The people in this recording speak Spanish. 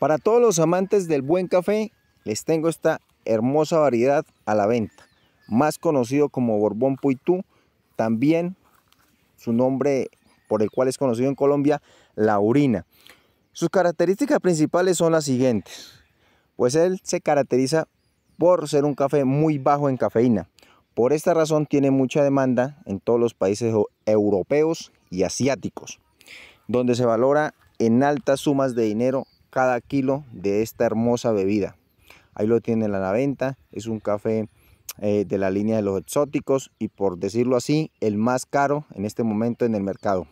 Para todos los amantes del buen café, les tengo esta hermosa variedad a la venta, más conocido como Borbón Puitú, también su nombre por el cual es conocido en Colombia, la urina. Sus características principales son las siguientes, pues él se caracteriza por ser un café muy bajo en cafeína. Por esta razón tiene mucha demanda en todos los países europeos y asiáticos, donde se valora en altas sumas de dinero cada kilo de esta hermosa bebida. Ahí lo tienen a la venta, es un café eh, de la línea de los exóticos y por decirlo así, el más caro en este momento en el mercado.